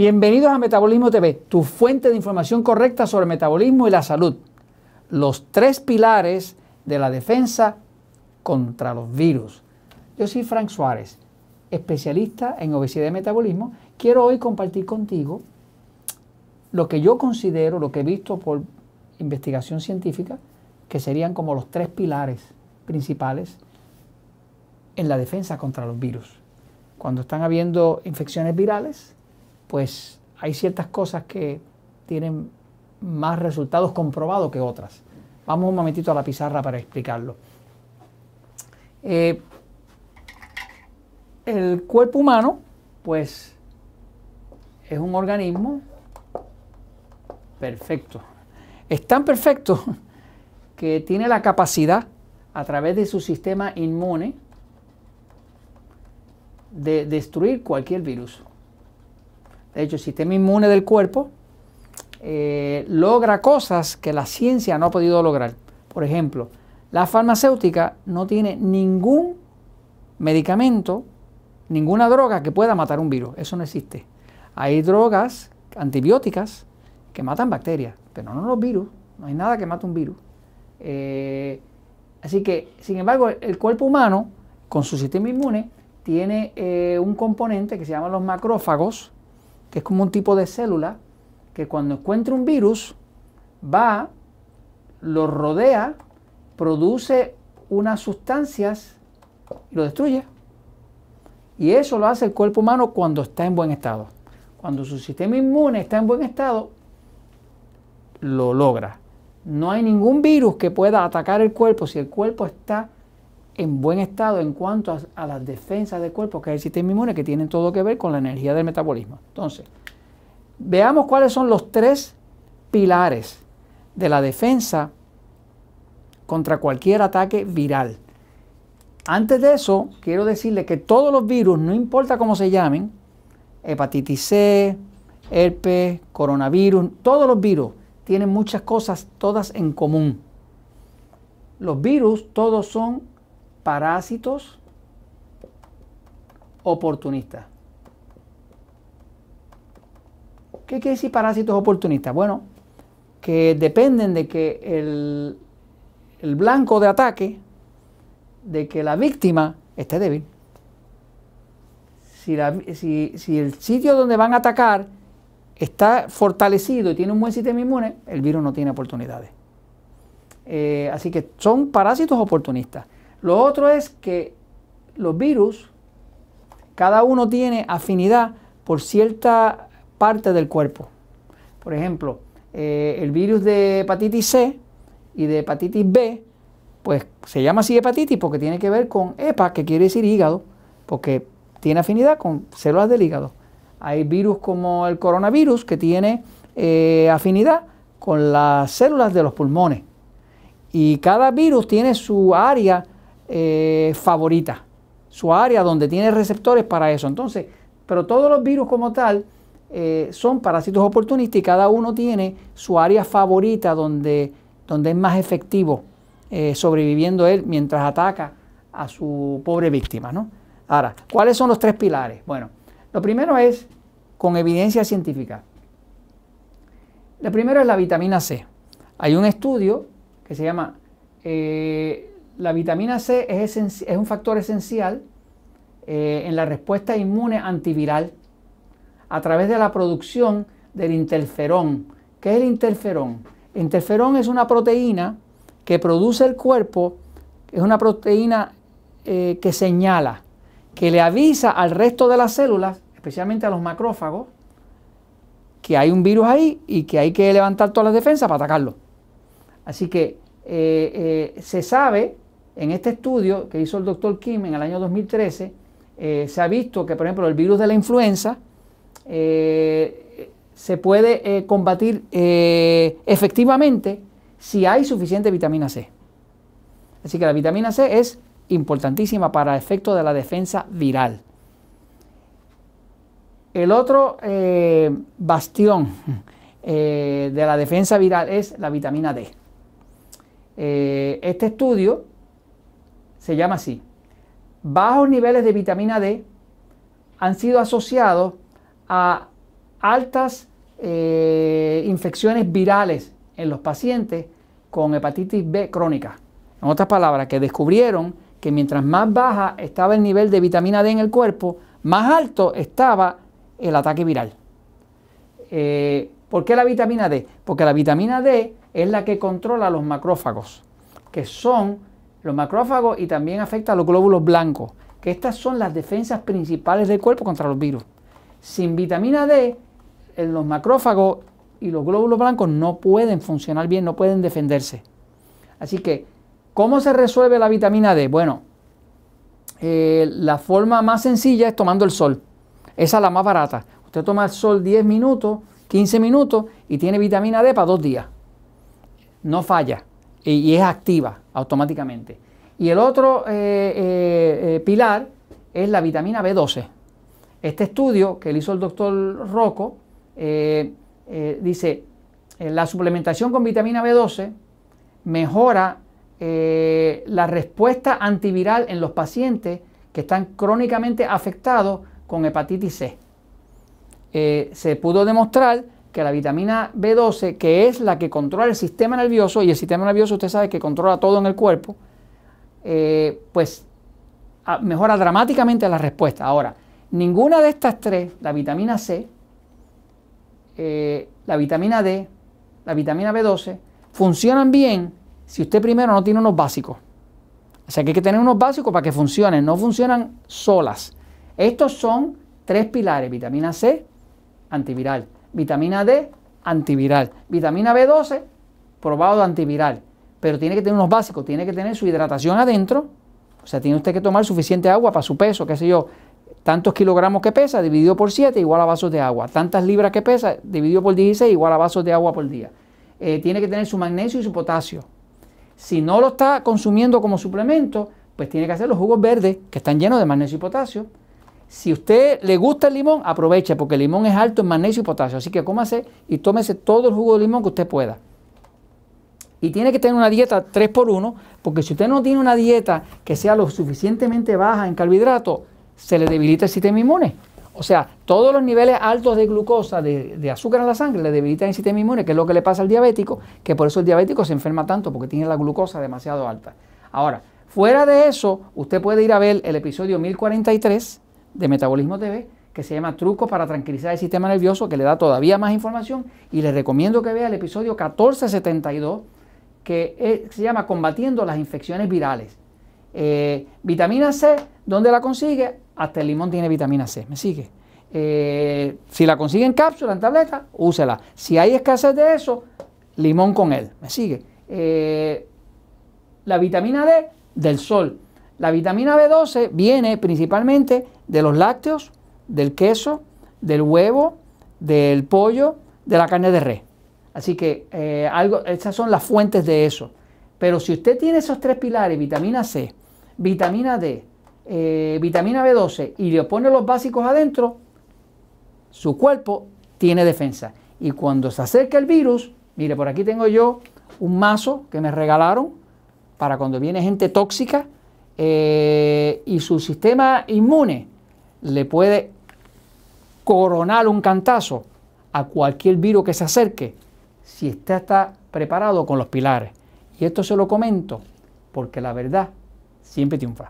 Bienvenidos a Metabolismo TV, tu fuente de información correcta sobre metabolismo y la salud. Los tres pilares de la defensa contra los virus. Yo soy Frank Suárez, especialista en obesidad y metabolismo. Quiero hoy compartir contigo lo que yo considero, lo que he visto por investigación científica, que serían como los tres pilares principales en la defensa contra los virus. Cuando están habiendo infecciones virales, pues hay ciertas cosas que tienen más resultados comprobados que otras. Vamos un momentito a la pizarra para explicarlo. Eh, el cuerpo humano, pues, es un organismo perfecto. Es tan perfecto que tiene la capacidad, a través de su sistema inmune, de destruir cualquier virus. De hecho, el sistema inmune del cuerpo eh, logra cosas que la ciencia no ha podido lograr. Por ejemplo, la farmacéutica no tiene ningún medicamento, ninguna droga que pueda matar un virus. Eso no existe. Hay drogas antibióticas que matan bacterias, pero no los virus. No hay nada que mate un virus. Eh, así que, sin embargo, el cuerpo humano, con su sistema inmune, tiene eh, un componente que se llama los macrófagos, que es como un tipo de célula que cuando encuentra un virus va, lo rodea, produce unas sustancias y lo destruye. Y eso lo hace el cuerpo humano cuando está en buen estado. Cuando su sistema inmune está en buen estado, lo logra. No hay ningún virus que pueda atacar el cuerpo si el cuerpo está en buen estado en cuanto a, las defensas del cuerpo, que es el sistema inmune, que tienen todo que ver con la energía del metabolismo. Entonces, veamos cuáles son los tres pilares de la defensa contra cualquier ataque viral. Antes de eso, quiero decirle que todos los virus, no importa cómo se llamen, hepatitis C, herpes, coronavirus, todos los virus tienen muchas cosas todas en común. Los virus todos son parásitos oportunistas. ¿Qué quiere decir parásitos oportunistas? Bueno, que dependen de que el, el blanco de ataque, de que la víctima esté débil. Si, si, el sitio donde van a atacar está fortalecido y tiene un buen sistema inmune, el virus no tiene oportunidades. Eh, así que son parásitos oportunistas. Lo otro es que los virus, cada uno tiene afinidad por cierta parte del cuerpo. Por ejemplo, eh, el virus de hepatitis C y de hepatitis B, pues se llama así hepatitis porque tiene que ver con EPA, que quiere decir hígado, porque tiene afinidad con células del hígado. Hay virus como el coronavirus que tiene eh, afinidad con las células de los pulmones. Y cada virus tiene su área eh, favorita, su área donde tiene receptores para eso. Entonces, pero todos los virus como tal eh, son parásitos oportunistas y cada uno tiene su área favorita donde, donde es más efectivo eh, sobreviviendo él mientras ataca a su pobre víctima. ¿no? Ahora, ¿cuáles son los tres pilares? Bueno, lo primero es con evidencia científica. Lo primero es la vitamina C. Hay un estudio que se llama la vitamina C es, un factor esencial eh, en la respuesta inmune antiviral a través de la producción del interferón. ¿Qué es el interferón? El interferón es una proteína que produce el cuerpo, es una proteína eh, que señala, que le avisa al resto de las células, especialmente a los macrófagos, que hay un virus ahí y que hay que levantar todas las defensas para atacarlo. Así que eh, se sabe en este estudio que hizo el doctor Kim en el año 2013, eh, se ha visto que, por ejemplo, el virus de la influenza eh, se puede eh, combatir efectivamente si hay suficiente vitamina C. Así que la vitamina C es importantísima para efecto de la defensa viral. El otro bastión de la defensa viral es la vitamina D. este estudio se llama así. Bajos niveles de vitamina D han sido asociados a altas eh, infecciones virales en los pacientes con hepatitis B crónica. En otras palabras, que descubrieron que mientras más baja estaba el nivel de vitamina D en el cuerpo, más alto estaba el ataque viral. Eh, ¿Por qué la vitamina D? Porque la vitamina D es la que controla los macrófagos, que son los macrófagos y también afecta a los glóbulos blancos, que estas son las defensas principales del cuerpo contra los virus. Sin vitamina D, los macrófagos y los glóbulos blancos no pueden funcionar bien, no pueden defenderse. Así que, ¿cómo se resuelve la vitamina D? Bueno, eh, la forma más sencilla es tomando el sol. Esa es la más barata. Usted toma el sol 10 minutos, 15 minutos y tiene vitamina D para dos días. No falla y es activa automáticamente. Y el otro eh, eh, eh, pilar es la vitamina B12. Este estudio que le hizo el doctor Rocco dice, la suplementación con vitamina B12 mejora la respuesta antiviral en los pacientes que están crónicamente afectados con hepatitis C. se pudo demostrar que la vitamina B12, que es la que controla el sistema nervioso, y el sistema nervioso usted sabe que controla todo en el cuerpo, eh, pues ah, mejora dramáticamente la respuesta. Ahora, ninguna de estas tres, la vitamina C, eh, la vitamina D, la vitamina B12, funcionan bien si usted primero no tiene unos básicos. O sea que hay que tener unos básicos para que funcionen, no funcionan solas. Estos son tres pilares, vitamina C, antiviral. Vitamina D, antiviral. Vitamina B12, probado antiviral. Pero tiene que tener unos básicos, tiene que tener su hidratación adentro. O sea, tiene usted que tomar suficiente agua para su peso, qué sé yo. Tantos kilogramos que pesa dividido por 7 igual a vasos de agua. Tantas libras que pesa dividido por 16 igual a vasos de agua por día. Eh, tiene que tener su magnesio y su potasio. Si no lo está consumiendo como suplemento, pues tiene que hacer los jugos verdes que están llenos de magnesio y potasio si usted le gusta el limón, aproveche, porque el limón es alto en magnesio y potasio. Así que cómase y tómese todo el jugo de limón que usted pueda. Y tiene que tener una dieta 3x1, porque si usted no tiene una dieta que sea lo suficientemente baja en carbohidratos, se le debilita el sistema inmune. O sea, todos los niveles altos de glucosa, de, de, azúcar en la sangre, le debilitan el sistema inmune, que es lo que le pasa al diabético, que por eso el diabético se enferma tanto, porque tiene la glucosa demasiado alta. Ahora, fuera de eso, usted puede ir a ver el episodio 1043 de Metabolismo TV que se llama Trucos para tranquilizar el sistema nervioso, que le da todavía más información y les recomiendo que vea el episodio 1472 eh, que se llama Combatiendo las infecciones virales. Eh, vitamina C, ¿dónde la consigue? Hasta el limón tiene vitamina C, ¿me sigue? Eh, si la consigue en cápsula, en tableta, úsela. Si hay escasez de eso, limón con él, ¿me sigue? la vitamina D del sol. La vitamina B12 viene principalmente de los lácteos, del queso, del huevo, del pollo, de la carne de res. Así que eh, esas son las fuentes de eso. Pero si usted tiene esos tres pilares, vitamina C, vitamina D, eh, vitamina B12, y le pone los básicos adentro, su cuerpo tiene defensa. Y cuando se acerca el virus, mire, por aquí tengo yo un mazo que me regalaron para cuando viene gente tóxica eh, y su sistema inmune le puede coronar un cantazo a cualquier virus que se acerque si está, está preparado con los pilares. Y esto se lo comento porque la verdad siempre triunfa.